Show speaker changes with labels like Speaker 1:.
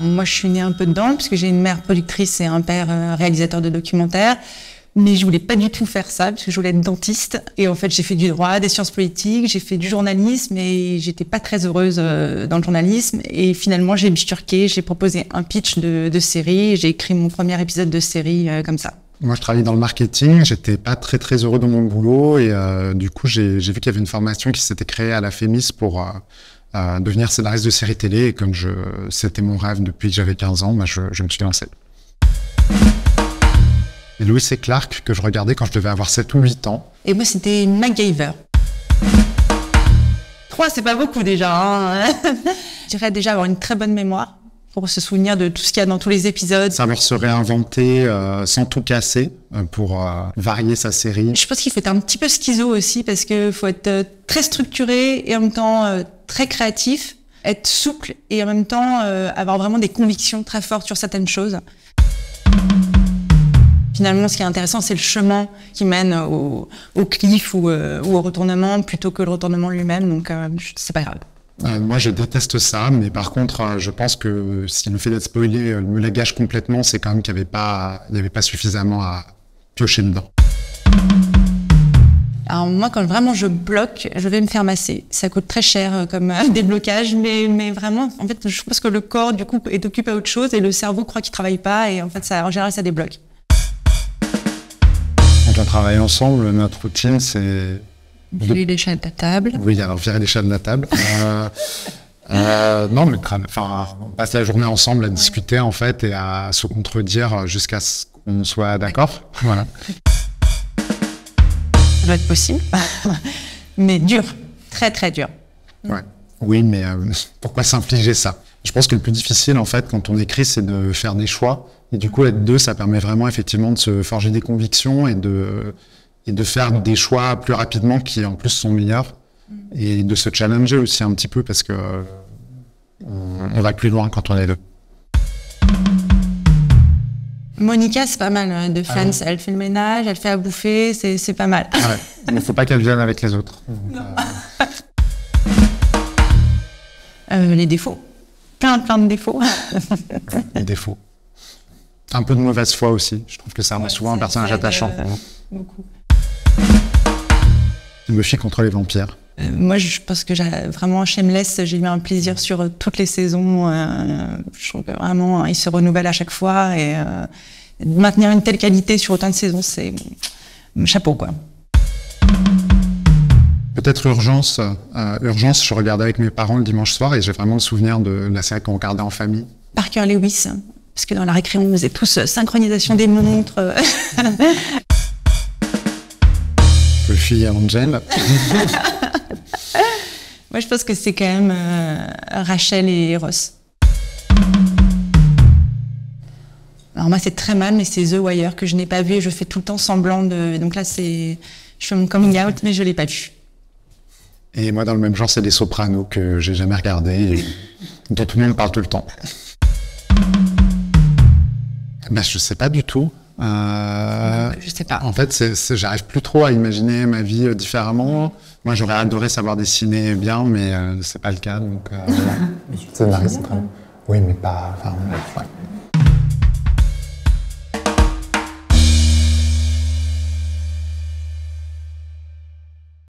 Speaker 1: Moi, je suis née un peu dedans, puisque j'ai une mère productrice et un père euh, réalisateur de documentaires. Mais je voulais pas du tout faire ça, parce que je voulais être dentiste. Et en fait, j'ai fait du droit, des sciences politiques, j'ai fait du journalisme, et j'étais pas très heureuse euh, dans le journalisme. Et finalement, j'ai bifurqué, j'ai proposé un pitch de, série, j'ai écrit mon premier épisode de série
Speaker 2: euh, comme ça. Moi, je travaillais dans le marketing. J'étais pas très très heureux dans mon boulot et du coup, j'ai vu qu'il y avait une formation qui s'était créée à la FEMIS pour devenir scénariste de série télé. Et comme je, c'était mon rêve depuis que j'avais 15 ans, ben, je, me suis lancé. Et Louis et Clark, que je regardais quand je devais avoir 7 ou 8 ans.
Speaker 1: Et moi, c'était MacGyver. 3, c'est pas beaucoup déjà. Hein je dirais déjà avoir une très bonne mémoire pour se souvenir de tout ce qu'il y a dans tous les épisodes. Savoir se réinventer euh,
Speaker 2: sans tout casser euh, pour euh, varier sa série. Je
Speaker 1: pense qu'il faut être un petit peu schizo aussi parce que faut être très structuré et en même temps très créatif, être souple et en même temps euh, avoir vraiment des convictions très fortes sur certaines choses. Finalement, ce qui est intéressant, c'est le chemin qui mène au, cliff euh, ou, au retournement plutôt que le retournement lui-même. Donc, euh, c'est pas grave.
Speaker 2: moi, je déteste ça, mais par contre, je pense que si le fait d'être spoilé me la gâche complètement, c'est quand même qu'il n'y avait, avait pas suffisamment à piocher dedans.
Speaker 1: Alors moi, quand vraiment je bloque, je vais me faire masser. Ça coûte très cher euh, comme euh, déblocage, mais, mais vraiment, en fait, je pense que le corps, du coup, est occupé à autre chose et le cerveau croit qu'il travaille pas et en fait, ça, en général, ça débloque.
Speaker 2: Quand on travaille ensemble, notre routine, c'est... Virer
Speaker 1: les chats de la table.
Speaker 2: Oui, alors virer les chats de la table. Euh, non, mais enfin, on passe la journée ensemble à discuter, en fait, et à se contredire jusqu'à ce qu'on soit d'accord. Voilà
Speaker 1: être possible, mais dur, très très dur.
Speaker 2: Oui, mais euh, pourquoi s'infliger ça Je pense que le plus difficile, en fait, quand on écrit, c'est de faire des choix. Et du coup, être deux, ça permet vraiment effectivement de se forger des convictions et de, et de faire des choix plus rapidement qui, en plus, sont meilleurs. Mm. Et de se challenger aussi un petit peu parce que euh, on va plus loin quand on est deux.
Speaker 1: Monica, c'est pas mal euh, de ah fans, Elle fait le ménage, elle fait à bouffer, c'est pas mal. Ah
Speaker 2: Il ne faut pas qu'elle vienne avec les autres.
Speaker 1: Euh, les défauts. Plein, plein de défauts.
Speaker 2: les défauts. Un peu de mauvaise foi aussi. Je trouve que ça rend souvent un personnage euh, attachant. beaucoup. me contre les vampires
Speaker 1: moi, je pense que j'ai vraiment Shameless, j'ai eu un plaisir sur euh, toutes les saisons. Euh, je trouve que vraiment, il se renouvelle à chaque fois et euh, maintenir une telle qualité sur autant de saisons, c'est
Speaker 2: chapeau quoi. Peut-être urgence, urgence. Je regardais avec mes parents le dimanche soir et j'ai vraiment le souvenir de la série qu'on regardait en famille.
Speaker 1: Parker Lewis, parce que dans la récré on faisait tous synchronisation des montres.
Speaker 2: Buffy et Angel.
Speaker 1: Moi, je pense que c'est quand même euh, Rachel et Ross. Alors moi, c'est très mal, mais c'est The Wire que je n'ai pas vu et je fais tout le temps semblant de. Donc là, c'est, je fais mon coming out, mais je l'ai pas vu.
Speaker 2: Et moi, dans le même genre, c'est Les Sopranos que j'ai jamais regardé et dont tout le monde parle tout le temps. Ben, je sais pas du tout. Euh, je sais pas. En fait, j'arrive plus trop à imaginer ma vie euh, différemment. Moi, j'aurais adoré savoir dessiner bien, mais euh, c'est pas le cas. Donc, voilà. Oui, mais pas.